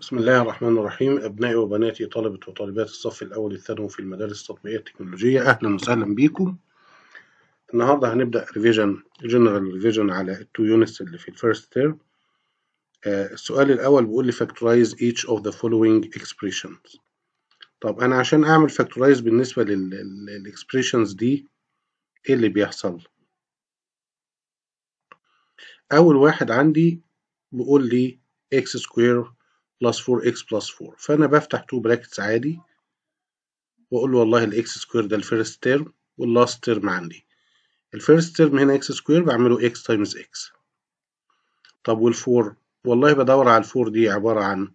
بسم الله الرحمن الرحيم أبنائي وبناتي طلبة وطالبات الصف الأول الثانوي في المدارس التطبيقية التكنولوجية أهلا وسهلا بيكم النهاردة هنبدأ ريفيجن جنرال ريفيجن على التو يونتس اللي في الفيرست تيرم آه، السؤال الأول بيقول لي فاكتورايز each of the following expressions طب أنا عشان أعمل فاكتورايز بالنسبة للإكسبريشنز دي إيه اللي بيحصل؟ أول واحد عندي بيقول لي x سكوير بلس 4x بلس 4 فأنا بفتح تو براكتس عادي وأقول له والله الإكس سكوير ده الفيرست تيرم واللاست تيرم عندي الفيرست تيرم هنا إكس سكوير بعمله إكس تايمز إكس طب 4 والله بدور على 4 دي عبارة عن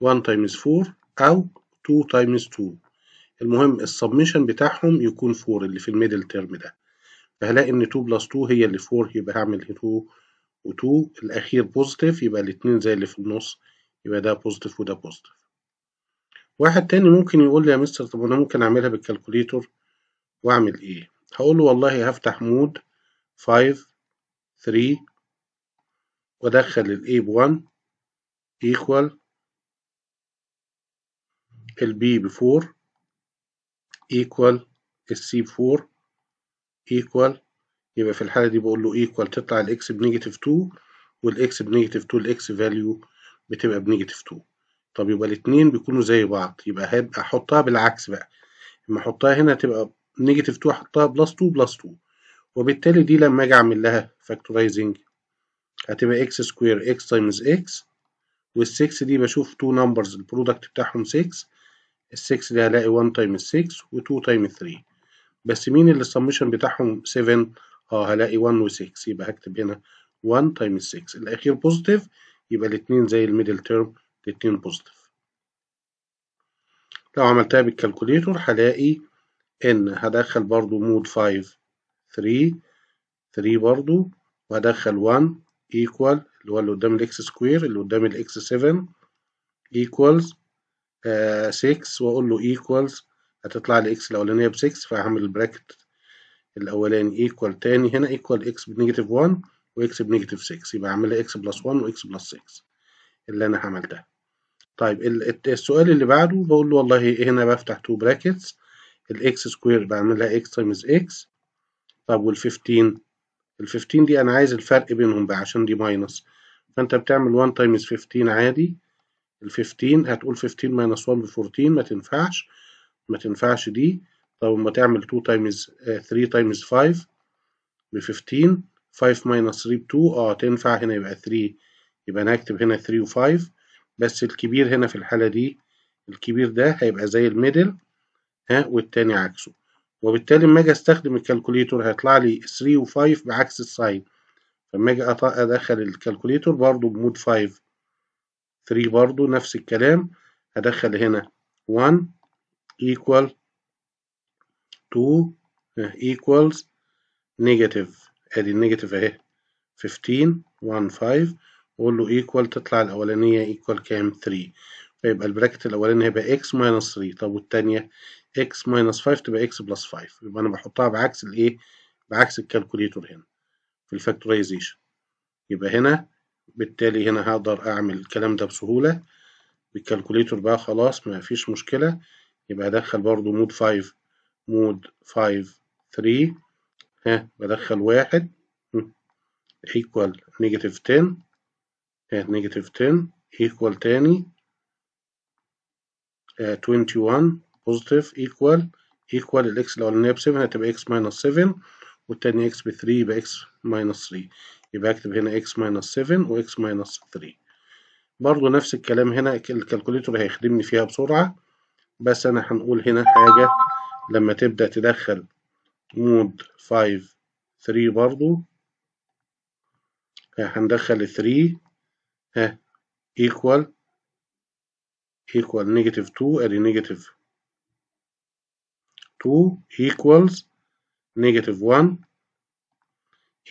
1 تايمز 4 أو 2 تايمز 2 المهم السبميشن بتاعهم يكون 4 اللي في الميدل تيرم ده فهلاقي ان 2 بلس 2 هي اللي 4 يبقى هعمل 2 و2 الاخير بوزيتيف يبقى الاتنين زي اللي في النص يبقى ده بوزيتيف وده بوزيتيف واحد تاني ممكن يقول لي يا مستر طب انا ممكن اعملها بالكالكوليتر واعمل ايه هقول له والله هفتح مود 5 3 وادخل الاي ب 1 ايكوال البي ب 4 ايكوال السي ب 4 ايكوال يبقى في الحالة دي بقول له ايكوال تطلع الاكس بنيجاتيف 2 والاكس بنيجاتيف 2 الاكس فاليو بتبقى بنيجاتيف 2 طب يبقى الاثنين بيكونوا زي بعض يبقى هبقى احطها بالعكس بقى لما احطها هنا هتبقى نيجاتيف 2 احطها بلس 2 بلس 2 وبالتالي دي لما اجي اعمل لها فاكتورايزنج هتبقى اكس سكوير اكس تايمز اكس وال6 دي بشوف 2 نمبرز البرودكت بتاعهم 6 ال6 دي هلاقي 1 تايمز 6 و2 تايمز 3 بس مين اللي السمشن بتاعهم 7 اه هلاقي 1 و6 يبقى هكتب هنا 1 تايمز 6 الاخير بوزيتيف يبقى الاتنين زي الميدل تيرم الاتنين بوزيتيف لو عملتها بالكالكوليتور هلاقي ان هدخل برضو مود 5 3 3 برضو وهدخل 1 ايكوال اللي هو اللي قدام الاكس سكوير اللي قدام الاكس 7 ايكوالز 6 واقول له ايكوالز هتطلع لي اكس الاولانيه ب 6 فهعمل البراكت الاولاني ايكوال تاني هنا ايكوال اكس بنيجاتيف 1 واكس بنيجاتيف 6 يبقى اعمل لي اكس بلس 1 واكس بلس 6 اللي انا عملتها طيب السؤال اللي بعده بقول له والله هنا بفتح تو براكتس الاكس سكوير بعملها اكس تايمز اكس طب وال15 ال15 دي انا عايز الفرق بينهم بقى عشان دي ماينس فانت بتعمل 1 تايمز 15 عادي ال15 هتقول 15 ماينس 1 ب 14 ما تنفعش ما تنفعش دي طب اما تعمل 2 تايمز 3 تايمز 5 ب 15 5 ماينس 3 ب 2 اه تنفع هنا يبقى 3 يبقى انا هكتب هنا 3 و5 بس الكبير هنا في الحالة دي الكبير ده هيبقى زي الميدل ها والتاني عكسه وبالتالي لما اجي استخدم الكالكوليتور هيطلع لي 3 و5 بعكس الساين لما اجي ادخل الكالكوليتور برضو بمود 5 3 برضو نفس الكلام هدخل هنا 1 equal 2 equals negative ادي النيجاتيف اهي 15 15 واقول له ايكوال تطلع الاولانيه ايكوال كام 3 فيبقى البراكت الاولاني هيبقى اكس ماينص 3 طب والثانيه اكس ماينص 5 تبقى اكس بلس 5 يبقى انا بحطها بعكس الايه بعكس الكالكوليتور هنا في الفاكتورايزيشن يبقى هنا بالتالي هنا هقدر اعمل الكلام ده بسهوله بالكالكوليتور بقى خلاص ما فيش مشكله يبقى ادخل برضو مود 5 مود 5 3 ها بدخل واحد ايكوال نيجاتيف 10 ها نيجاتيف 10 ايكوال تاني 21 بوزيتيف ايكوال ايكوال الاكس الاولانيه ب 7 هتبقى اكس ماينس 7 والتاني اكس ب 3 يبقى اكس ماينس 3 يبقى اكتب هنا اكس ماينس 7 واكس ماينس 3 برضه نفس الكلام هنا الكالكوليتور هيخدمني فيها بسرعة بس أنا هنقول هنا حاجة لما تبدأ تدخل مود 5 3 برضو هندخل 3 ها ايكوال ايكوال نيجاتيف 2 ادي نيجاتيف 2 ايكوالز نيجاتيف 1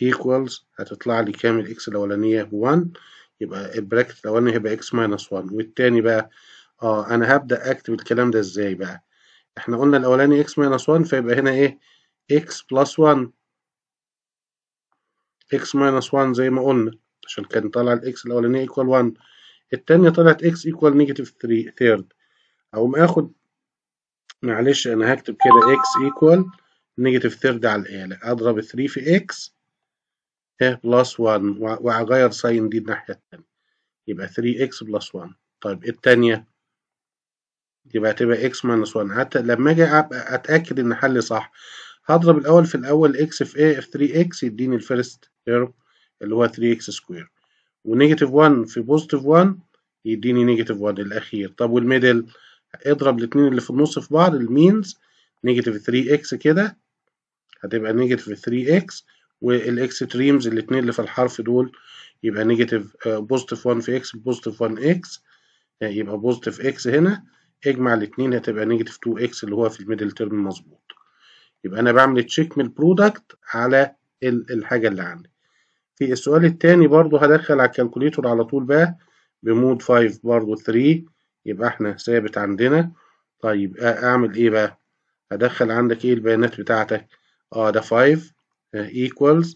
ايكوالز هتطلع لي كام الاكس الاولانيه 1 يبقى البراكت الاولاني هيبقى اكس ماينس 1 والتاني بقى اه انا هبدا اكتب الكلام ده ازاي بقى احنا قلنا الاولاني اكس ماينس 1 فيبقى هنا ايه x plus 1 x minus 1 زي ما قلنا عشان كان طالع ال x الاولانيه equal 1 التانية طلعت x equal negative 3 ثيرد اقوم اخد معلش انا هكتب كده x equal negative third على الاله اضرب 3 في x plus 1 واغير ساين دي الناحيه التانية يبقى 3 3x plus 1 طيب التانية يبقى تبقى x ماينس 1 حتى لما اجي اتاكد ان حلي صح هضرب الأول في الأول إكس في A في 3X يديني الفيرست تيرم اللي هو 3X سكوير ونيجاتيف 1 في بوزيتيف 1 يديني نيجاتيف 1 الأخير طب والميدل اضرب الاثنين اللي في النص في بعض المينز نيجاتيف 3X كده هتبقى نيجاتيف 3X والإكستريمز الاثنين اللي في الحرف دول يبقى نيجاتيف بوزيتيف 1 في X بوزيتيف 1 X آه، يبقى بوزيتيف X هنا اجمع الاثنين هتبقى نيجاتيف 2X اللي هو في الميدل تيرم مظبوط يبقى انا بعمل تشيك من البرودكت على الحاجه اللي عندي في السؤال الثاني برضو هدخل على الكالكوليتور على طول بقى بمود 5 برضو 3 يبقى احنا ثابت عندنا طيب اعمل ايه بقى هدخل عندك ايه البيانات بتاعتك اه ده 5 آه، equals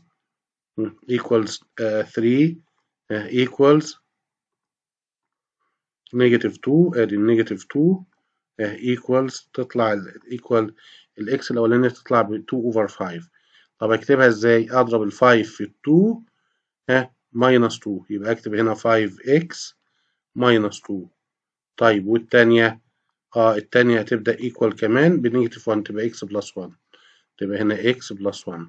equals 3 آه، آه، equals negative 2 ادي النيجاتيف 2 equals تطلع equal الاكس الاولانيه تطلع ب 2 اوفر 5 طب اكتبها ازاي اضرب ال 5 في 2 ها ماينس 2 يبقى اكتب هنا 5 اكس ماينس 2 طيب والتانية اه التانية هتبدأ ايكوال كمان بنيجاتيف 1 تبقى اكس بلس 1 تبقى هنا اكس بلس 1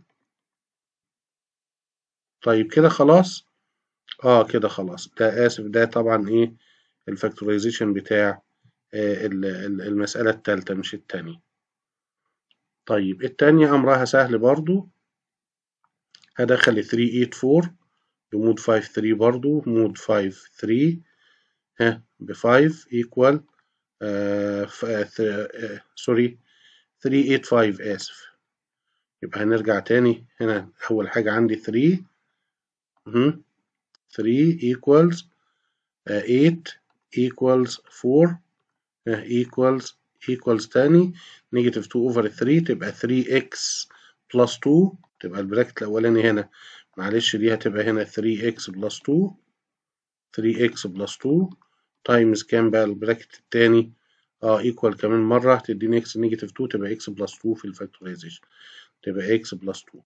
طيب كده خلاص اه كده خلاص ده اسف ده طبعا ايه الفاكتورايزيشن بتاع آه المسألة التالتة مش التانية طيب التانية أمرها سهل برضو هدخل 384 بمود 53 برضو مود 53 ها ب 5 equal آه, آه،, آه، سوري 385 آسف يبقى هنرجع تاني هنا أول حاجة عندي 3 3 equals 8 آه، equals 4 equals equals تاني نيجاتيف 2 اوفر 3 تبقى 3 اكس بلس 2 تبقى البراكت الاولاني هنا معلش دي هتبقى هنا 3 اكس بلس 2 3 اكس بلس 2 تايمز كام بقى البراكت التاني اه ايكوال كمان مره تديني اكس نيجاتيف 2 تبقى اكس بلس 2 في الفاكتورايزيشن تبقى اكس بلس 2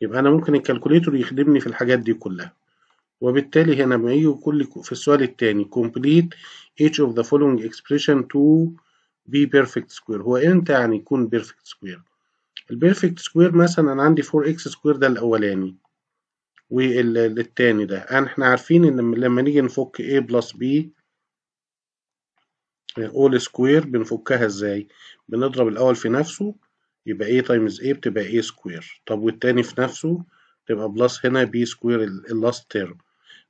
يبقى انا ممكن الكالكوليتور يخدمني في الحاجات دي كلها وبالتالي هنا بنيجي كل في السؤال التاني complete each of the following expression to be perfect square هو امتى يعني يكون perfect square البيرفكت سكوير مثلا انا عندي 4 اكس سكوير ده الاولاني والتاني ده انا احنا عارفين ان لما نيجي نفك a بلس b آه، all سكوير بنفكها ازاي بنضرب الاول في نفسه يبقى a تايمز a بتبقى a سكوير طب والتاني في نفسه تبقى بلس هنا b سكوير اللاست تيرم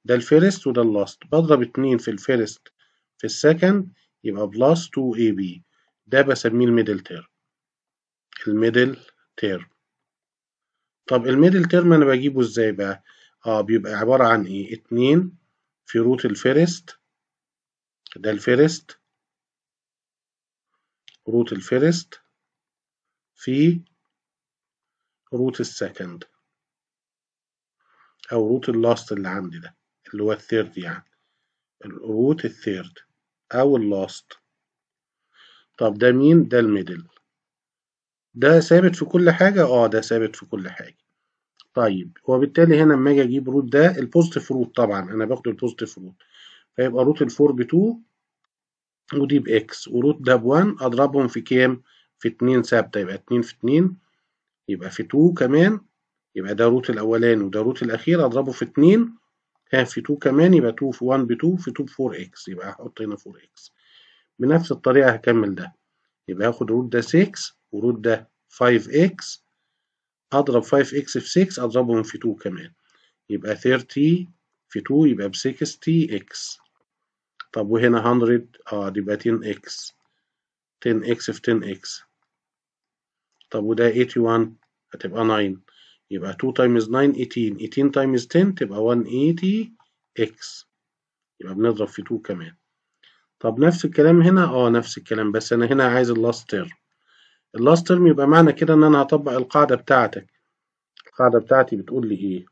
ده الفيرست وده اللاست بضرب اتنين في الفيرست في السكند يبقى بلس 2 اي بي ده بسميه الميدل تيرم الميدل تيرم طب الميدل تيرم انا بجيبه ازاي بقى اه بيبقى عبارة عن ايه اتنين في روت الفيرست ده الفيرست روت الفيرست في روت السكند او روت اللاست اللي عندي ده اللي هو الثيرد يعني الروت الثيرد أو اللاست طب ده مين؟ ده الميدل ده ثابت في كل حاجة؟ اه ده ثابت في كل حاجة طيب وبالتالي هنا لما اجي اجيب روت ده البوزيتيف روت طبعا انا باخد البوزيتيف روت فيبقى روت ال4 ب 2 ودي بإكس وروت ده ب 1 أضربهم في كام؟ في 2 ثابتة يبقى 2 في 2 يبقى في 2 كمان يبقى ده روت الأولاني وده روت الأخير أضربه في 2 هاف في 2 كمان يبقى 2 في 1 ب 2 في 2 ب 4 اكس يبقى هحط هنا 4 اكس بنفس الطريقة هكمل ده يبقى هاخد روت ده 6 وروت ده 5 اكس اضرب 5 اكس في 6 اضربهم في 2 كمان يبقى 30 في 2 يبقى ب 60 اكس طب وهنا 100 اه دي يبقى 10 اكس 10 اكس في 10 اكس طب وده 81 هتبقى 9 يبقى 2 تايمز 9 18 18 تايمز 10 تبقى 180 اكس يبقى بنضرب في 2 كمان طب نفس الكلام هنا اه نفس الكلام بس انا هنا عايز اللاست تيرم اللاست تيرم يبقى معنى كده ان انا هطبق القاعده بتاعتك القاعده بتاعتي بتقول لي ايه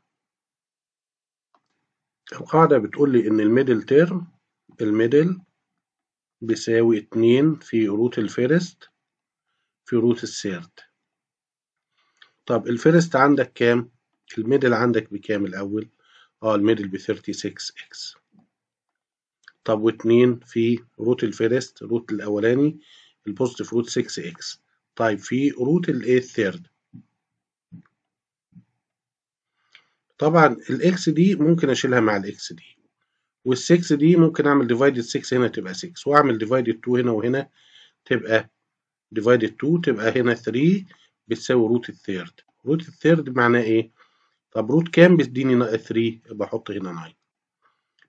القاعده بتقول لي ان الميدل تيرم الميدل بيساوي اتنين في روت الفيرست في روت الثيرد طب الفيرست عندك كام الميدل عندك بكام الاول اه الميدل ب 36 اكس طب واتنين في روت الفيرست روت الاولاني البوزيتيف روت 6 اكس طيب في روت الايه الثيرد طبعا الاكس دي ممكن اشيلها مع الاكس دي وال6 دي ممكن اعمل ديفايدد 6 هنا تبقى 6 واعمل ديفايدد 2 هنا وهنا تبقى ديفايدد 2 تبقى هنا 3 بتساوي روت الثيرد روت الثيرد معناه ايه طب روت كام بيديني 3 يبقى احط هنا 9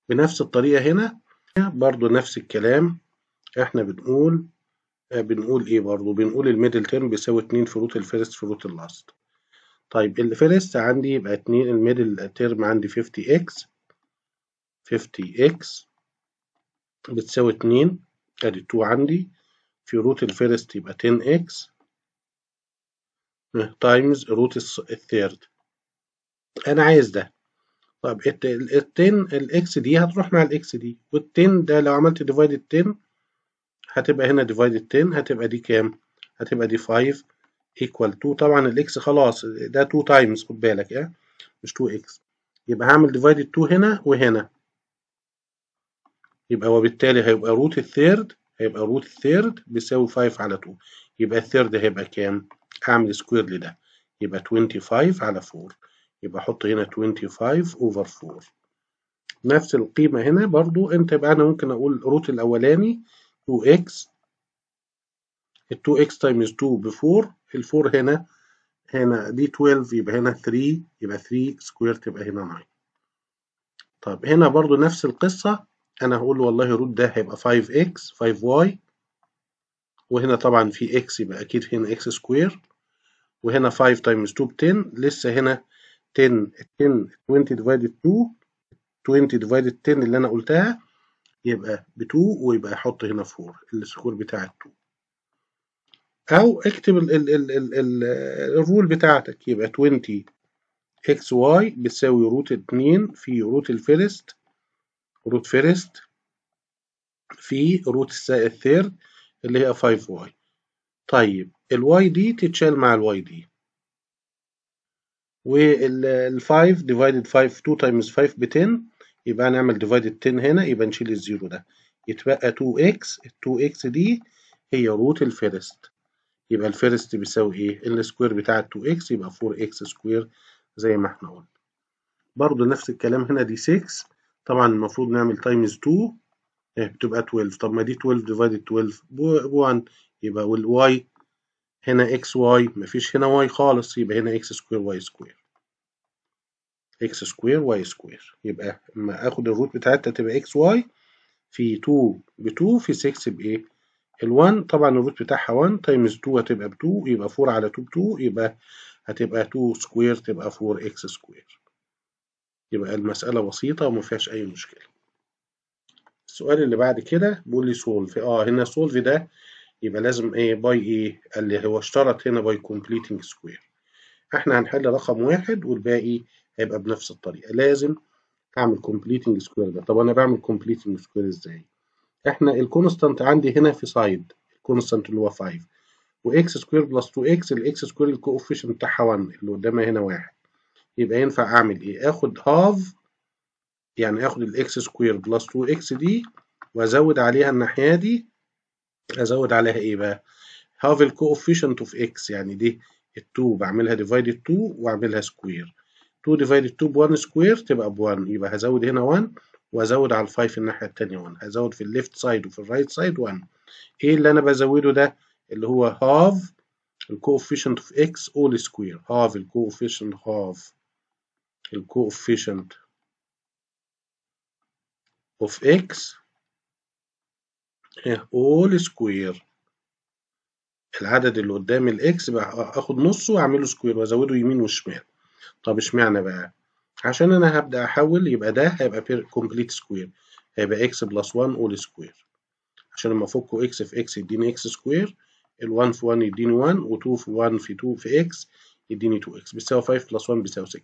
بنفس الطريقه هنا برضو نفس الكلام احنا بنقول آه، بنقول ايه برضو بنقول الميدل تيرم بيساوي 2 في روت الفيرست في روت اللاست طيب الفيرست عندي يبقى 2 الميدل تيرم عندي 50 اكس 50 اكس بتساوي 2 ادي 2 عندي في روت الفيرست يبقى 10 اكس تايمز روت الثيرد انا عايز ده طب ال 10 الاكس دي هتروح مع الاكس دي وال 10 ده لو عملت ديفايد 10 هتبقى هنا ديفايد 10 هتبقى دي كام هتبقى دي 5 ايكوال 2 طبعا الاكس خلاص ده 2 تايمز خد بالك اه مش 2 اكس يبقى هعمل ديفايد 2 هنا وهنا يبقى وبالتالي هيبقى روت الثيرد هيبقى روت الثيرد بيساوي 5 على 2 يبقى الثيرد هيبقى كام هعمل سكوير لده يبقى 25 على 4 يبقى احط هنا 25 اوفر 4 نفس القيمة هنا برضو انت يبقى انا ممكن اقول الروت الاولاني 2x ال 2x تايمز 2 ب 4 ال 4 هنا هنا دي 12 يبقى هنا 3 يبقى 3 سكوير تبقى هنا 9 طب هنا برضو نفس القصة انا هقول والله روت ده هيبقى 5x 5y وهنا طبعا في x يبقى اكيد هنا x سكوير وهنا 5 تايمز 2 ب 10 لسه هنا 10 10 20 ديفايدد 2 20 ديفايدد 10 اللي انا قلتها يبقى ب 2 ويبقى احط هنا 4 السكور بتاع ال 2 او اكتب ال ال ال ال ال الرول بتاعتك يبقى 20 اكس واي بتساوي روت 2 في روت الفيرست روت فيرست في روت الثيرد اللي هي 5 واي طيب y دي تتشال مع y دي وال 5 ديفايدد 5 2 تايمز 5 ب 10 يبقى هنعمل ديفايدد 10 هنا يبقى نشيل الزيرو ده يتبقى 2x ال 2x دي هي روت الفيرست يبقى الفيرست بيساوي ايه السكوير بتاع 2x يبقى 4x سكوير زي ما احنا قلنا برضو نفس الكلام هنا دي 6 طبعا المفروض نعمل تايمز 2 بتبقى 12 طب ما دي 12 ديفايدد 12 ب 1 يبقى والواي هنا اكس واي مفيش هنا واي خالص يبقى هنا اكس سكوير واي سكوير اكس سكوير واي سكوير يبقى اما اخد الروت بتاعتها تبقى اكس واي في 2 ب 2 في 6 بايه ال1 طبعا الروت بتاعها 1 تايمز 2 هتبقى ب 2 يبقى 4 على 2 ب 2 يبقى هتبقى 2 سكوير تبقى 4 اكس سكوير يبقى المسألة بسيطة وما فيهاش أي مشكلة السؤال اللي بعد كده بيقول لي سولف اه هنا سولف ده يبقى لازم ايه باي ايه اللي هو اشترط هنا باي كومبليتنج سكوير احنا هنحل رقم واحد والباقي هيبقى بنفس الطريقه لازم اعمل كومبليتنج سكوير ده طب انا بعمل كومبليتنج سكوير ازاي احنا الكونستانت عندي هنا في سايد الكونستانت اللي هو 5 واكس سكوير بلس 2 اكس الاكس سكوير الكوفيشنت بتاعها 1 اللي قدامها هنا واحد يبقى ينفع اعمل ايه اخد هاف يعني اخد الاكس سكوير بلس 2 اكس دي وازود عليها الناحيه دي ازود عليها ايه بقى هاف الكوفيشنت اوف اكس يعني دي ال2 بعملها ديفايد 2 واعملها سكوير 2 ديفايد 2 ب 1 سكوير تبقى ب 1 يبقى هزود هنا 1 وازود على ال5 الناحيه الثانيه 1 هزود في الليفت سايد وفي الرايت سايد 1 ايه اللي انا بزوده ده اللي هو هاف الكوفيشنت اوف اكس اول سكوير هاف الكوفيشنت هاف الكوفيشنت اوف اكس اول إيه. سكوير العدد اللي قدام الاكس بقى اخد نصه واعمله سكوير وازوده يمين وشمال طب اشمعنى بقى عشان انا هبدا احول يبقى ده هيبقى كومبليت سكوير هيبقى اكس بلس 1 اول سكوير عشان لما افكه اكس في اكس يديني اكس سكوير ال1 في 1 يديني 1 و2 في 1 في 2 في اكس يديني 2 اكس بيساوي 5 بلس 1 بيساوي 6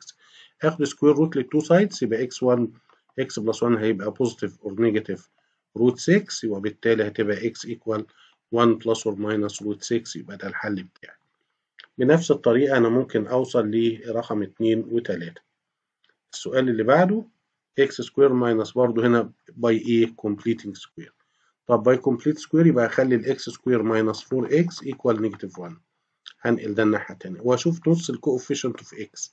هاخد سكوير روت للتو سايدز يبقى اكس 1 اكس بلس 1 هيبقى بوزيتيف اور نيجاتيف روت 6 وبالتالي هتبقى x equal 1 بلس اور ماينس روت 6 يبقى ده الحل بتاعي بنفس الطريقة أنا ممكن أوصل لرقم 2 و3 السؤال اللي بعده x square minus برضه هنا by a completing square. طب by complete square يبقى أخلي ال x square minus 4x equal negative 1 هنقل ده الناحية التانية وأشوف نص الكوفيشنت في x.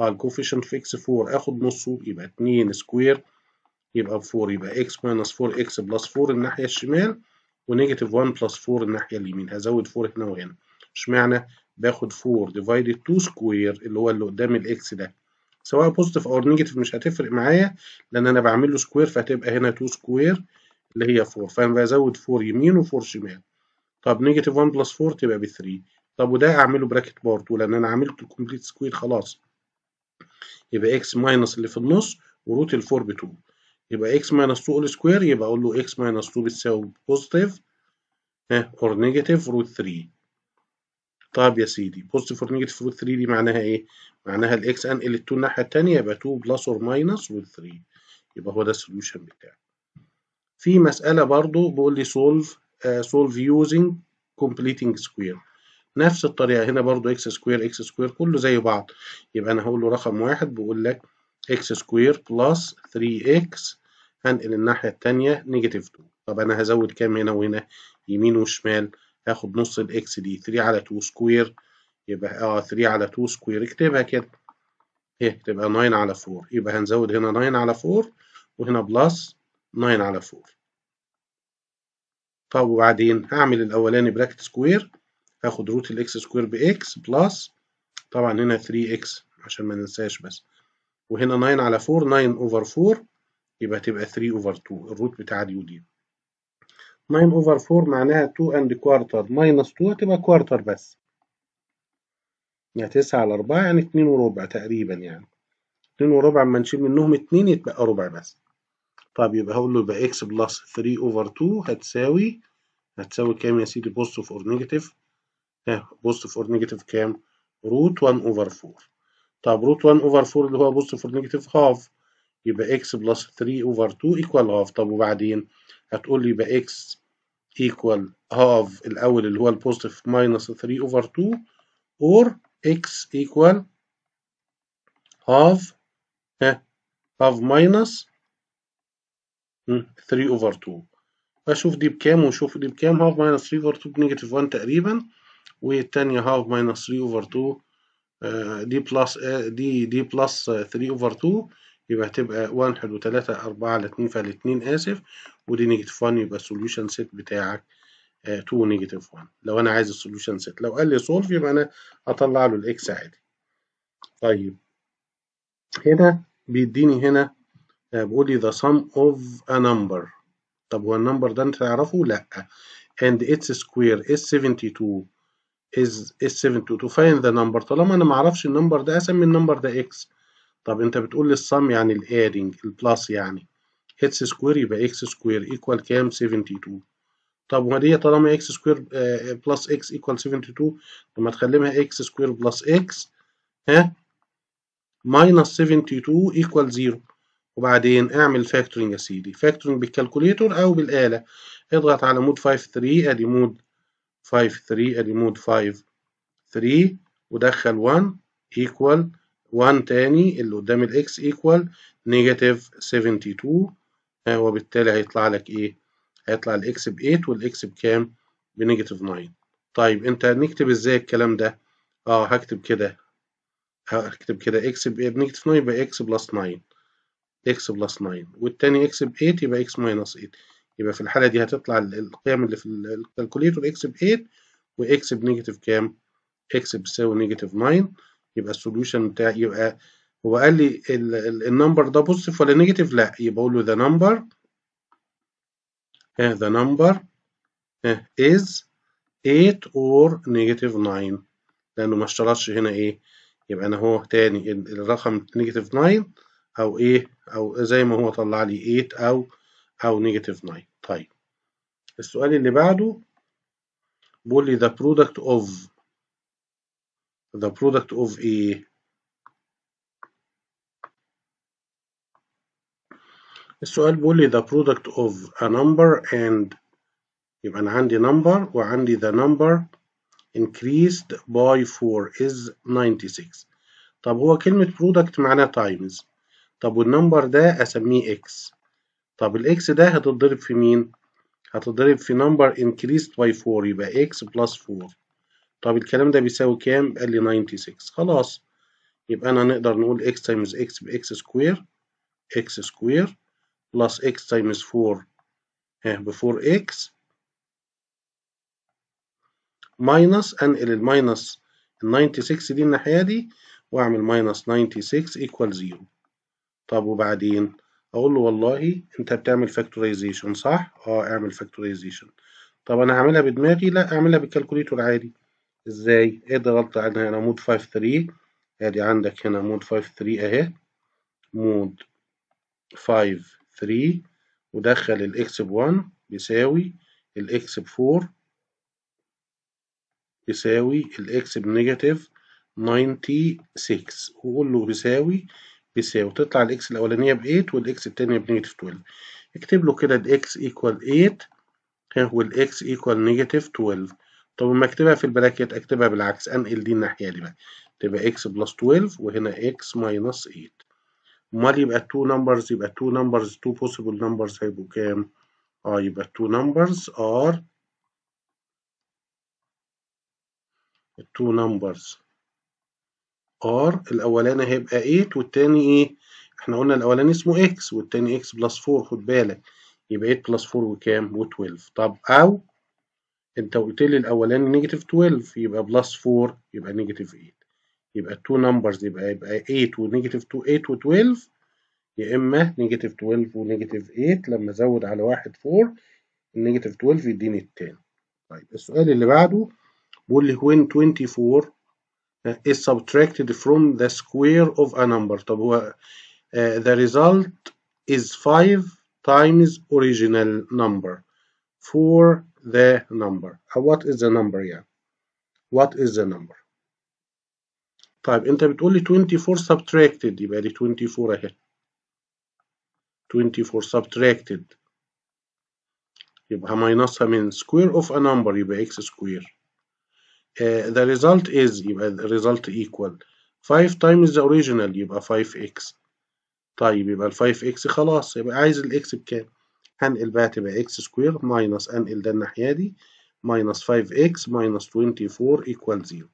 اه الكوفيشنت في x 4 آخد نصه يبقى 2 square يبقى 4 يبقى اكس ماينس 4 اكس بلس 4 الناحية الشمال ونيجاتيف 1 بلس 4 الناحية اليمين هزود 4 هنا وهنا اشمعنى باخد 4 ديفايد 2 سكوير اللي هو اللي قدام الاكس ده سواء بوزيتيف او نيجاتيف مش هتفرق معايا لان انا بعمل له سكوير فهتبقى هنا 2 سكوير اللي هي 4 فانا بزود 4 يمين و4 شمال طب نيجاتيف 1 بلس 4 تبقى ب 3 طب وده اعمله براكت بارت لان انا عملت الكومبليت سكوير خلاص يبقى اكس ماينس اللي في النص وروت ال 4 ب 2 يبقى اكس ماينس 2 اول سكوير يبقى اقول له اكس ماينس 2 بتساوي بوزيتيف ها اور نيجاتيف روت 3 طب يا سيدي بوزيتيف اور نيجاتيف روت 3 دي معناها ايه؟ معناها الاكس انقل ال 2 الناحيه الثانيه يبقى 2 بلس اور ماينس روت 3 يبقى هو ده السوليوشن بتاعي في مساله برضو بيقول لي سولف سولف يوزنج كومبليتنج سكوير نفس الطريقه هنا برضو اكس سكوير اكس سكوير كله زي بعض يبقى انا هقول له رقم واحد بقول لك اكس سكوير بلس 3 اكس هنقل الناحية التانية نيجاتيف 2 طب أنا هزود كام هنا وهنا يمين وشمال هاخد نص الإكس دي 3 على 2 سكوير يبقى اه 3 على 2 سكوير اكتبها كده اهي تبقى 9 على 4 يبقى هنزود هنا 9 على 4 وهنا بلس 9 على 4 طب وبعدين هعمل الأولاني براكت سكوير هاخد روت الإكس سكوير بإكس بلس طبعا هنا 3 إكس عشان ما ننساش بس وهنا 9 على 4 9 أوفر 4 يبقى تبقى 3 اوفر 2 الروت بتاع اليو دي 9 اوفر 4 معناها 2 اند كوارتر ماينس 2 هتبقى كوارتر بس يعني 9 على 4 يعني 2 وربع تقريبا يعني 2 وربع اما نشيل منهم 2 يتبقى ربع بس طب يبقى هقول له يبقى اكس بلس 3 اوفر 2 هتساوي هتساوي كام يا سيدي بوزيتيف اور نيجاتيف ها بوزيتيف اور نيجاتيف كام روت 1 اوفر 4 طب روت 1 اوفر 4 اللي هو بوزيتيف اور نيجاتيف هاف يبقى x بلس 3 over 2 equal half طب وبعدين هتقول لي يبقى x equal half الأول اللي هو البوزيتيف minus 3 over 2 or x equal half ها half minus 3 over 2 أشوف دي بكام وأشوف دي بكام half minus 3 over 2 بنيجاتيف 1 تقريبا والتانية half minus 3 over 2 آه، دي بلس آه، دي دي بلس 3 over 2 يبقى هتبقى 1 حلو 3 4 على 2 فال 2 اسف ودي نيجاتيف 1 يبقى السوليوشن سيت بتاعك 2 نيجاتيف 1 لو انا عايز السوليوشن سيت لو قال لي سولف يبقى انا اطلع له الاكس عادي طيب هنا بيديني هنا آه، بيقول لي ذا سم اوف ا نمبر طب هو النمبر ده انت تعرفه لا and its square is 72 is is 72 to find the number طالما انا ما اعرفش النمبر ده اسمي النمبر ده اكس طب انت بتقول لي الصم يعني الادنج البلس يعني اكس سكوير يبقى اكس سكوير ايكوال كام 72 آه، آه، طب ما دي طالما اكس سكوير بلس اكس ايكوال 72 لما تخليها اكس سكوير بلس اكس ها ماينس 72 ايكوال 0 وبعدين اعمل فاكتورنج يا سيدي فاكتورنج بالكالكوليتور او بالآلة اضغط على مود 5 3 ادي مود 5 3 ادي مود 5 3 ودخل 1 ايكوال 1 تاني اللي قدام الاكس ايكوال نيجاتيف 72 وبالتالي هيطلع لك ايه؟ هيطلع الاكس ب 8 والاكس بكام؟ بنيجاتيف 9 طيب انت نكتب ازاي الكلام ده؟ اه هكتب كده هكتب كده اكس بنيجاتيف 9 يبقى اكس بلس 9 اكس بلس 9 والتاني اكس ب 8 يبقى اكس ماينس 8 يبقى في الحالة دي هتطلع القيم اللي في الكالكوليتور اكس ب 8 واكس بنيجاتيف كام؟ اكس بتساوي نيجاتيف 9 يبقى السوليوشن بتاعي يبقى هو قال لي النمبر ده بوزيتيف ولا نيجاتيف لا يبقى اقول له ذا نمبر ذا نمبر از 8 اور نيجاتيف 9 لانه ما اشترطش هنا ايه يبقى انا هو تاني الرقم نيجاتيف 9 او ايه او زي ما هو طلع لي 8 او او نيجاتيف 9 طيب السؤال اللي بعده بيقول لي the product of the product of a السؤال بيقول لي the product of a number and يبقى أنا عندي number وعندي the number increased by 4 is 96 طب هو كلمة product معناها times طب والنمبر ده أسميه x طب ال x ده هتضرب في مين؟ هتضرب في number increased by 4 يبقى x plus 4 طب الكلام ده بيساوي كام قال لي 96 خلاص يبقى انا نقدر نقول x times x ب x سكوير x سكوير بلس x times 4 ب 4x ماينس انقل الماينس ال 96 دي الناحيه دي واعمل ماينس 96 ايكوال 0 طب وبعدين اقول له والله انت بتعمل فاكتورايزيشن صح اه اعمل فاكتورايزيشن طب انا هعملها بدماغي لا اعملها بالكالكوليتور عادي ازاي ادي إيه غلطة عندها هنا مود 5 3 ادي عندك هنا مود 5 3 اهي مود 5 3 ودخل الاكس ب 1 بيساوي الاكس ب 4 بيساوي الاكس بنيجاتيف 96 وقول له بيساوي بيساوي تطلع الاكس الاولانيه ب 8 والاكس الثانيه بنيجاتيف 12 اكتب له كده الاكس ايكوال 8 والاكس ايكوال نيجاتيف 12 طب لما اكتبها في البراكت اكتبها بالعكس انقل دي الناحيه دي بقى تبقى اكس بلس 12 وهنا اكس ماينس 8 امال يبقى 2 نمبرز يبقى 2 نمبرز 2 بوسيبل نمبرز هيبقوا كام؟ اه يبقى 2 نمبرز ار 2 نمبرز ار الاولاني هيبقى 8 والتاني ايه؟ احنا قلنا الاولاني اسمه اكس والتاني اكس بلس 4 خد بالك يبقى 8 بلس 4 وكام؟ و12 طب او انت قلت لي الاولاني نيجاتيف 12 يبقى بلس 4 يبقى نيجاتيف 8 يبقى التو نمبرز يبقى يبقى 8 ونيجاتيف 2 8 و12 يا اما نيجاتيف 12 ونيجاتيف 8 لما ازود على واحد 4 النيجاتيف 12 يديني التاني طيب السؤال اللي بعده بيقول لي when 24 is subtracted from the square of a number طب هو uh, the result is 5 times original number 4 the number uh, what is the number يعني what is the number طيب انت بتقول لي 24 subtracted يبقى دي 24 اهي 24 subtracted يبقى ماينصها من square of a number يبقى x square uh, the result is يبقى the result equal 5 times the original يبقى 5x طيب يبقى ال 5x خلاص يبقى عايز الاكس بكام هنقل بقى تبقى اكس سكوير ماينس انقل ده الناحية دي ماينس 5 اكس ماينس 24 ايكوال 0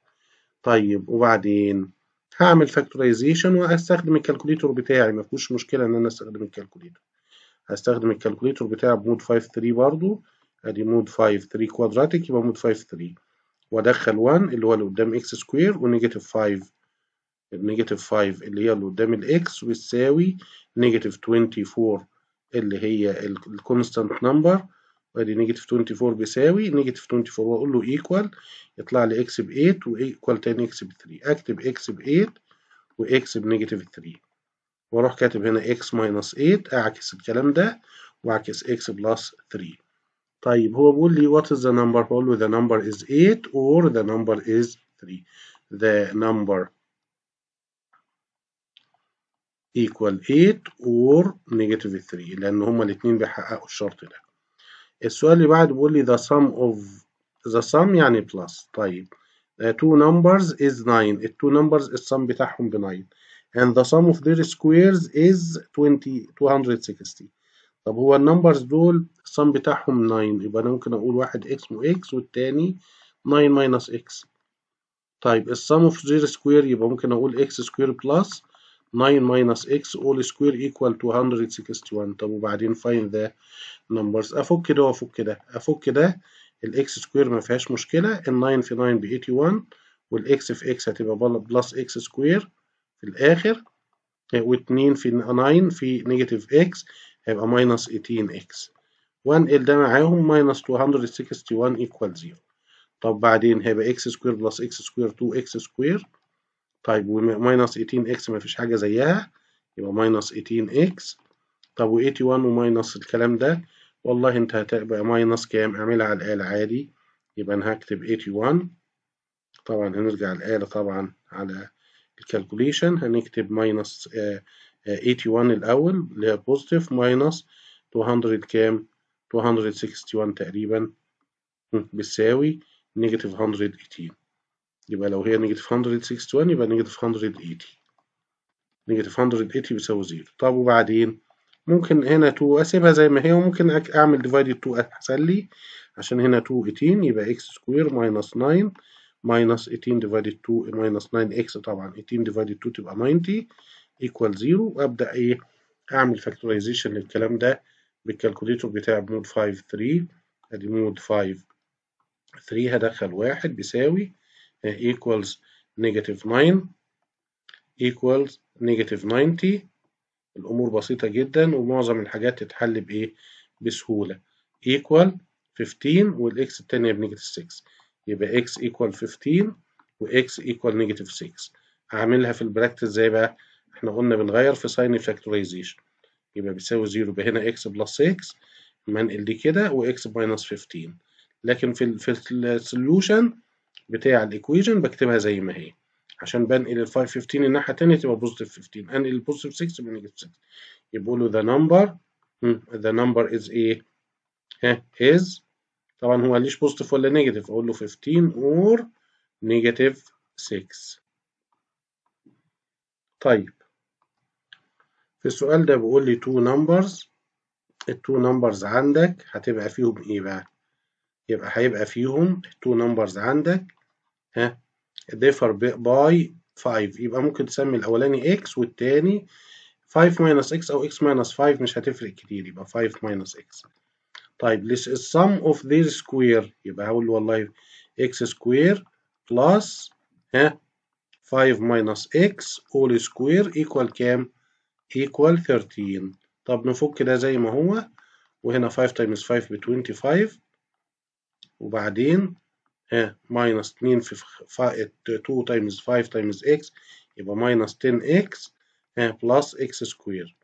طيب وبعدين هعمل فاكتورايزيشن وهستخدم الكالكوليتور بتاعي مفيهوش مشكلة ان انا استخدم الكالكوليتور هستخدم الكالكوليتور بتاعي بمود 5 3 برضو ادي مود 5 3 كوادراتيك يبقى مود 5 3 وادخل 1 اللي هو اللي قدام اكس سكوير ونيجاتيف 5 نيجاتيف 5 اللي هي اللي قدام الاكس بتساوي نيجاتيف 24 اللي هي الكونستانت نمبر وادي نيجاتيف 24 بيساوي نيجاتيف 24 واقول له ايكوال يطلع لي اكس ب 8 وايكوال تاني اكس ب 3 اكتب اكس ب 8 واكس بنيجاتيف 3 واروح كاتب هنا اكس ماينس 8 اعكس الكلام ده واعكس اكس بلس 3 طيب هو بيقول لي وات از ذا نمبر بقول له ذا نمبر از 8 اور ذا نمبر از 3 ذا نمبر equal 8 or negative 3 لأن هما الاتنين بيحققوا الشرط ده السؤال اللي بعد بيقول لي the sum of the sum يعني plus طيب the two numbers is 9 the two numbers السم بتاعهم ب 9 and the sum of their squares is 20 260 طب هو النمبرز دول السم بتاعهم 9 يبقى انا ممكن اقول واحد x مو x والتاني 9 minus x طيب السم of their square يبقى ممكن اقول x square plus 9 minus x all square equal to 161 طب وبعدين find the numbers افك كده وافك كده افك ده الاكس سكوير ما فيهاش مشكله ال 9 في 9 ب 81 والاكس في اكس هتبقى بلس اكس سكوير في الاخر آه، و2 في 9 في نيجاتيف اكس هيبقى ماينس 18 اكس 1 ال ده معاهم ماينس 261 ايكوال 0 طب بعدين هيبقى اكس سكوير بلس اكس سكوير 2 اكس سكوير طيب وماينس 18 اكس ما فيش حاجه زيها يبقى ماينس 18 اكس طب و 81 وماينس الكلام ده والله انت هتبقى ماينس كام اعملها على الاله عادي يبقى انا هكتب 81 طبعا هنرجع الاله طبعا على الكالكوليشن هنكتب ماينس آه، 81 آه، الاول اللي هي بوزيتيف ماينس 200 كام 261 تقريبا بتساوي نيجاتيف 118 يبقى لو هي نيجاتيف 161 يبقى نيجاتيف 180 نيجاتيف 180 بيساوي زيرو طب وبعدين ممكن هنا 2 اسيبها زي ما هي وممكن اعمل ديفايد 2 احسن لي عشان هنا 2 18 يبقى اكس سكوير ماينس 9 ماينس 18 ديفايد 2 ماينس 9 اكس طبعا 18 ديفايد 2 تبقى 90 ايكوال 0 وابدا ايه اعمل فاكتورايزيشن للكلام ده بالكالكوليتور بتاع بمود 5 3 ادي مود 5 3 هدخل واحد بيساوي equals negative 9 equals negative 90 الأمور بسيطة جدا ومعظم الحاجات تتحل بإيه؟ بسهولة equal 15 والإكس التانية بنيجاتيف 6 يبقى إكس equal 15 وإكس equal negative 6 أعملها في البراكتس زي بقى؟ إحنا قلنا بنغير في ساين factorization يبقى بيساوي 0 يبقى هنا إكس بلس 6 منقل دي كده وإكس ماينس 15 لكن في الـ في السولوشن بتاع الايكويجن بكتبها زي ما هي عشان بنقل ال 515 الناحية التانية تبقى بوزيتيف 15 انقل البوزيتيف 6 يبقى نيجاتيف 6 يبقوا له the number the number is ايه؟ ها is طبعا هو ليش بوزيتيف ولا نيجاتيف اقول له 15 or نيجاتيف 6 طيب في السؤال ده بيقول لي تو numbers التو نمبرز عندك هتبقى فيهم ايه بقى؟ يبقى هيبقى فيهم التو نمبرز عندك ها differ by 5 يبقى ممكن تسمي الاولاني x والتاني 5 ماينس x او x ماينس 5 مش هتفرق كتير يبقى 5 ماينس x طيب this is sum of these square يبقى هقول والله x square plus ها 5 ماينس x all square equal كام equal 13 طب نفك ده زي ما هو وهنا 5 times 5 ب 25 وبعدين ماينس 2 في 2 تايمز 5 تايمز اكس يبقى ماينس 10 اكس بلس اكس سكوير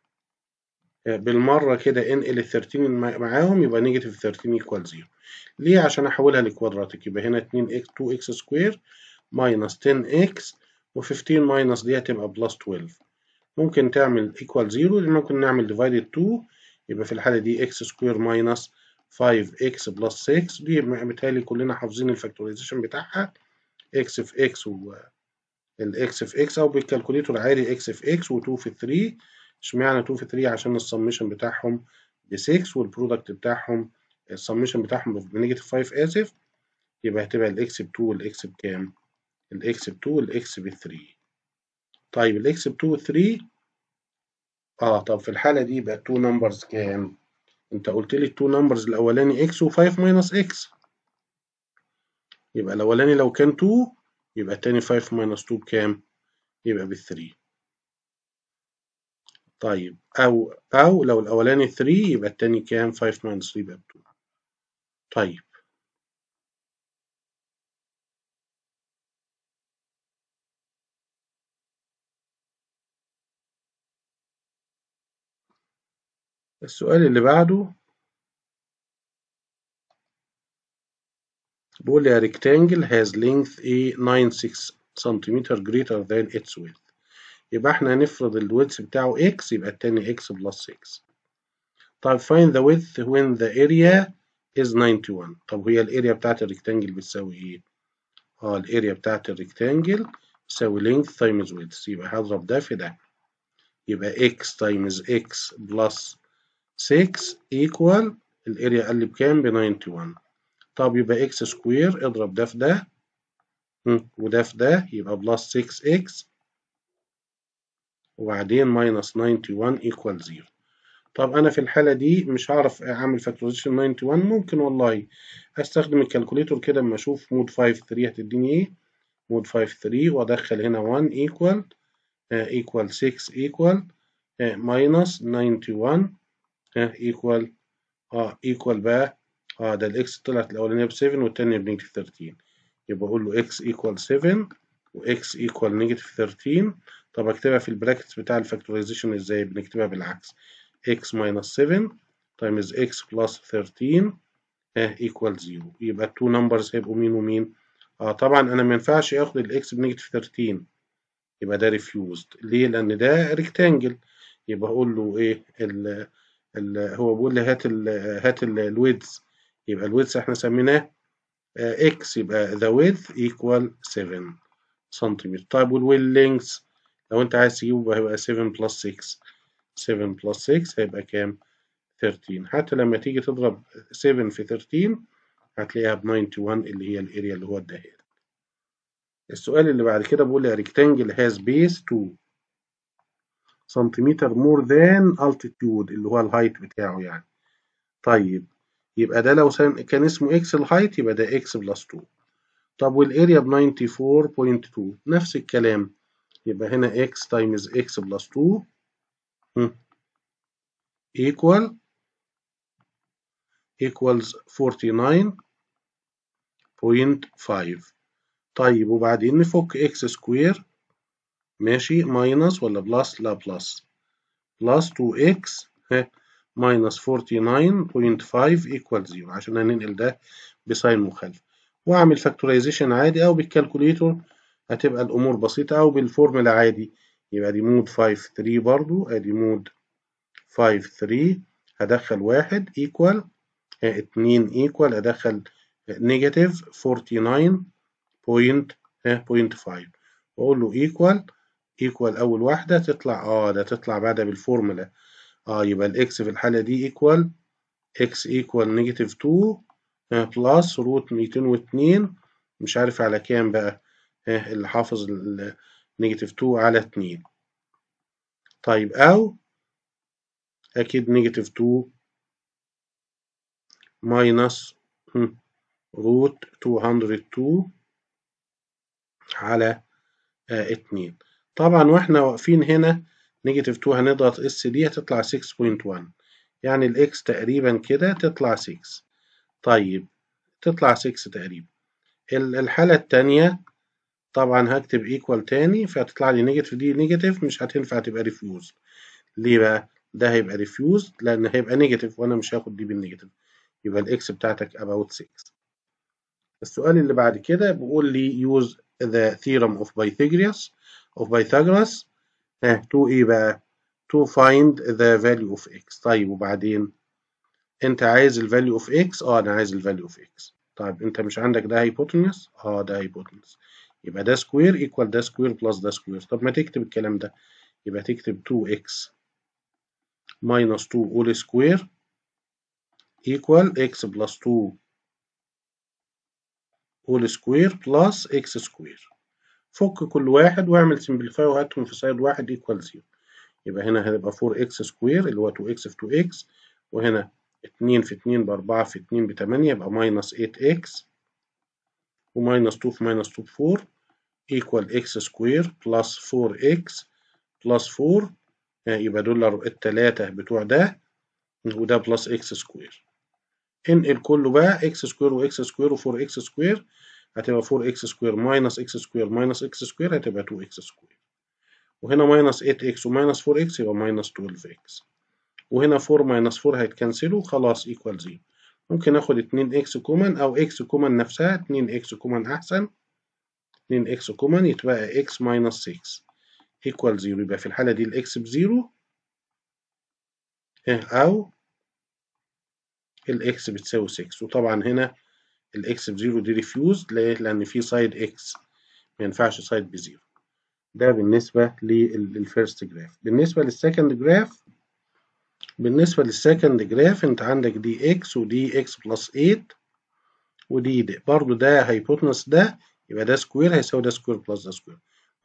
بالمرة كده انقل ال 13 معاهم يبقى نيجاتيف 13 ايكوال 0 ليه عشان احولها لكوادراتيك يبقى هنا 2 اكس 2 اكس سكوير ماينس 10 اكس و15 ماينس دي هتبقى بلس 12 ممكن تعمل ايكوال 0 ممكن نعمل ديفايدد 2 يبقى في الحالة دي اكس سكوير ماينس 5x بلس 6 دي متهيألي كلنا حافظين الفاكتوريزيشن بتاعها x في x و x في x او بالكالكوليتور عادي x في x و2 في 3 اشمعنى 2 في 3 عشان السمشن بتاعهم ب 6 والبرودكت بتاعهم السمشن بتاعهم بنيجاتيف 5 اسف يبقى هتبقى x ب 2 x بكام؟ x ب 2 x ب 3 طيب x ب 2 و 3 اه طب في الحالة دي يبقى 2 نمبرز كام؟ انت قلت لي التو نمبرز الاولاني اكس و5 ماينس اكس يبقى الاولاني لو كان 2 يبقى الثاني 5 ماينس 2 بكام يبقى بال3 طيب او او لو الاولاني 3 يبقى التاني كام 5 ماينس 3 يبقى ب2 طيب السؤال اللي بعده بيقول لي a rectangle has length A 96 cm greater than its width يبقى احنا هنفرض الويدث بتاعه x يبقى التاني x بلس 6 طب find the width when the area is 91 طب هي الاريا بتاعت الريكتانجل بتساوي ايه؟ اه الاريا بتاعت الريكتانجل تساوي length times width يبقى هضرب ده في ده يبقى x times x plus 6 equal الاريا قال لي بكام ب 91 طب يبقى اكس سكوير اضرب ده في ده وده في ده يبقى بلس 6 اكس وبعدين ماينس 91 ايكوال 0 طب انا في الحالة دي مش هعرف اعمل فاكتوريزيشن 91 ممكن والله استخدم الكالكوليتور كده اما اشوف مود 5 3 هتديني ايه مود 5 3 وادخل هنا 1 ايكوال ايكوال 6 ايكوال ماينس 91 ها ايكوال اه ايكوال اه بقى اه ده الاكس طلعت الاولانيه ب 7 والثانيه بنيجاتيف 13 يبقى اقول له اكس ايكوال 7 واكس ايكوال نيجاتيف 13 طب اكتبها في البراكتس بتاع الفاكتوريزيشن ازاي بنكتبها بالعكس اكس ماينس 7 تايمز اكس بلس 13 ها ايكوال 0 يبقى التو نمبرز هيبقوا مين ومين اه طبعا انا ما ينفعش اخد الاكس بنيجاتيف 13 يبقى ده ريفيوزد ليه لان ده ريكتانجل يبقى اقول له ايه هو بيقول لي هات الـ هات الويدز يبقى الويدز احنا سميناه اكس آه، يبقى ذا ويدز ايكوال 7 سنتيمتر طيب واللينكس لو انت عايز تجيبه يبقى 7 بلس 6 7 بلس 6 هيبقى كام 13 حتى لما تيجي تضرب 7 في 13 هتلاقيها ب 91 اللي هي الاريا اللي هو الدائري السؤال اللي بعد كده بيقول لي ريكتانجل هاز بيس 2 سنتيمتر مور ذان altitude اللي هو الهايت بتاعه يعني طيب يبقى ده لو كان اسمه اكس الهايت يبقى ده اكس بلس 2 طب والاريا ب 94.2 نفس الكلام يبقى هنا اكس تايمز اكس بلس 2 ايكوال equals 49.5 طيب وبعدين نفك x سكوير ماشي ماينس ولا بلس لا بلس بلس 2x ماينس 49.5 ايكوال 0 عشان هننقل ده بساين مخالف واعمل فاكتورايزيشن عادي او بالكالكوليتور هتبقى الامور بسيطه او بالفورمولا عادي يبقى دي مود 5 3 برضو ادي مود 5 3 هدخل واحد ايكوال اتنين ايكوال ادخل نيجاتيف 49.5 واقول له ايكوال ايكوال اول واحده تطلع اه ده تطلع بعدها بالفورمولا اه يبقى الاكس في الحاله دي ايكوال اكس ايكوال نيجاتيف 2 بلس روت 202 مش عارف على كام بقى آه، اللي حافظ نيجاتيف 2 على 2 طيب او اكيد نيجاتيف 2 ماينس روت 202 على آه، اتنين طبعا واحنا واقفين هنا نيجاتيف 2 هنضغط اس دي هتطلع 6.1 يعني الاكس تقريبا كده تطلع 6 طيب تطلع 6 تقريبا الحالة التانية طبعا هكتب ايكوال تاني فهتطلع لي نيجاتيف دي نيجاتيف مش هتنفع تبقى ريفيوز ليه بقى ده هيبقى ريفيوز لان هيبقى نيجاتيف وانا مش هاخد دي بالنيجاتيف يبقى الاكس بتاعتك about 6 السؤال اللي بعد كده بيقول لي use the theorem of بايثاغوراس of Pythagoras ها eh, تو ايه بقى to find the value of x طيب وبعدين انت عايز value of x اه انا عايز value of x طيب انت مش عندك ده هايبوتنس اه ده هايبوتنس يبقى ده سكوير ايكوال ده سكوير بلس ده سكوير طب ما تكتب الكلام ده يبقى تكتب 2x minus 2 all square equal x plus 2 اول square plus x square فك كل واحد واعمل سمبليفاي وهاتهم في سايد واحد ايكوال زيرو يبقى هنا هيبقى 4 اكس سكوير اللي هو 2 اكس في 2 اكس وهنا 2 في 2 ب 4 في 2 ب 8 يبقى ماينس 8 اكس وماينس 2 في ماينس 2 ب 4 ايكوال اكس سكوير بلس 4 اكس بلس 4 يبقى دول التلاتة بتوع ده وده بلس اكس سكوير انقل كله بقى اكس سكوير واكس سكوير و4 اكس سكوير هتبقى 4 اكس سكوير ماينس اكس سكوير ماينس اكس سكوير هتبقى 2 اكس سكوير وهنا ماينس 8 اكس وماينس 4 اكس يبقى ماينس 12 اكس وهنا 4 ماينس 4 هيتكنسلوا خلاص ايكوال 0 ممكن اخد 2 اكس كومن او اكس كومن نفسها 2 اكس كومن احسن 2 اكس كومن يتبقى اكس ماينس 6 ايكوال 0 يبقى في الحالة دي الاكس بزيرو إيه، او الاكس بتساوي 6 وطبعا هنا الاكس بزيرو دي ريفيوز ليه لان في سايد اكس ما ينفعش سايد بزيرو ده بالنسبة للفيرست جراف بالنسبة للسكند جراف بالنسبة للسكند جراف انت عندك دي اكس ودي اكس بلس 8 ودي دي برضو ده هايبوتنس ده يبقى ده سكوير هيساوي ده سكوير بلس ده سكوير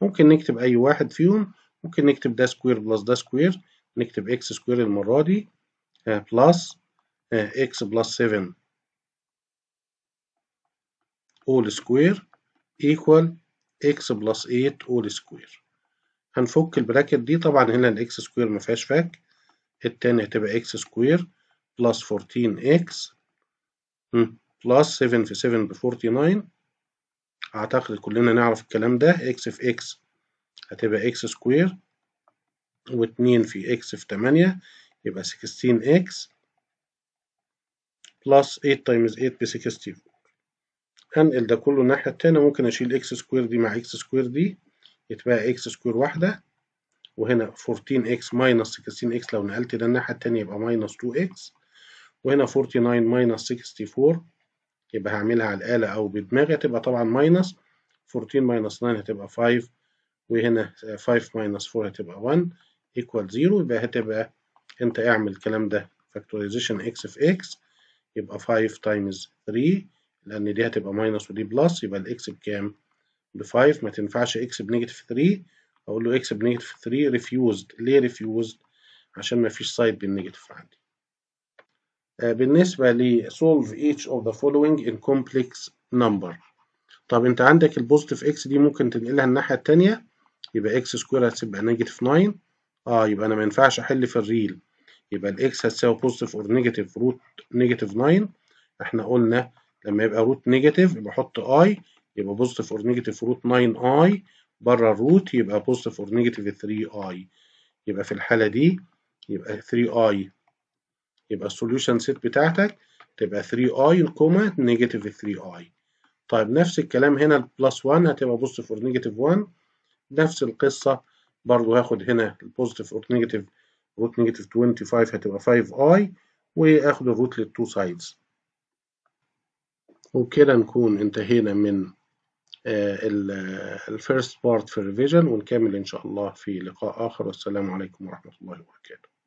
ممكن نكتب اي واحد فيهم ممكن نكتب ده سكوير بلس ده سكوير نكتب اكس سكوير المرة دي بلس اكس بلس 7 all square equal x plus 8 all square هنفك البراكت دي طبعا هنا الاكس سكوير مفيهاش فك التاني هتبقى اكس سكوير بلس 14x بلس 7 في 7 ب 49 اعتقد كلنا نعرف الكلام ده اكس في اكس هتبقى اكس سكوير و2 في اكس في 8 يبقى 16 اكس بلس 8 تايمز 8 ب 64 هنقل ده كله الناحية التانية ممكن أشيل إكس سكوير دي مع إكس سكوير دي يتبقى إكس سكوير واحدة وهنا 14 إكس minus 16 إكس لو نقلت ده الناحية التانية يبقى minus 2 إكس وهنا 49 minus 64 يبقى هعملها على الآلة أو بدماغي هتبقى طبعا minus 14 minus 9 هتبقى 5 وهنا 5 minus 4 هتبقى 1 إيكوال 0 يبقى هتبقى أنت اعمل الكلام ده فاكتوريزيشن إكس في إكس يبقى 5 تايمز 3 لأن دي هتبقى ماينس ودي بلس يبقى الإكس بكام؟ ب 5 ما تنفعش إكس بنيجاتيف 3 أقول له إكس بنيجاتيف 3 ريفيوزد ليه ريفيوزد؟ عشان مفيش سايد بالنيجاتيف عندي آه، بالنسبة لـ solve each of the following in complex number طب انت عندك البوزيتيف اكس دي ممكن تنقلها الناحية التانية يبقى اكس سكوير هتبقى نيجاتيف 9 اه يبقى انا ما ينفعش احل في الريل يبقى الاكس هتساوي بوزيتيف اور نيجاتيف روت نيجاتيف 9 احنا قلنا لما يبقى روت نيجاتيف يبقى احط اي يبقى بوزيتيف اور نيجاتيف روت 9 اي بره الروت يبقى بوزيتيف اور نيجاتيف 3 اي يبقى في الحاله دي يبقى 3 اي يبقى السوليوشن سيت بتاعتك تبقى 3 اي كوما نيجاتيف 3 اي طيب نفس الكلام هنا البلس 1 هتبقى بوزيتيف اور نيجاتيف 1 نفس القصه برضو هاخد هنا البوزيتيف اور نيجاتيف روت نيجاتيف 25 هتبقى 5 اي واخد الروت للتو سايدز وبكده نكون انتهينا من الفيرست بارت في الريفيجن ونكمل إن شاء الله في لقاء آخر والسلام عليكم ورحمة الله وبركاته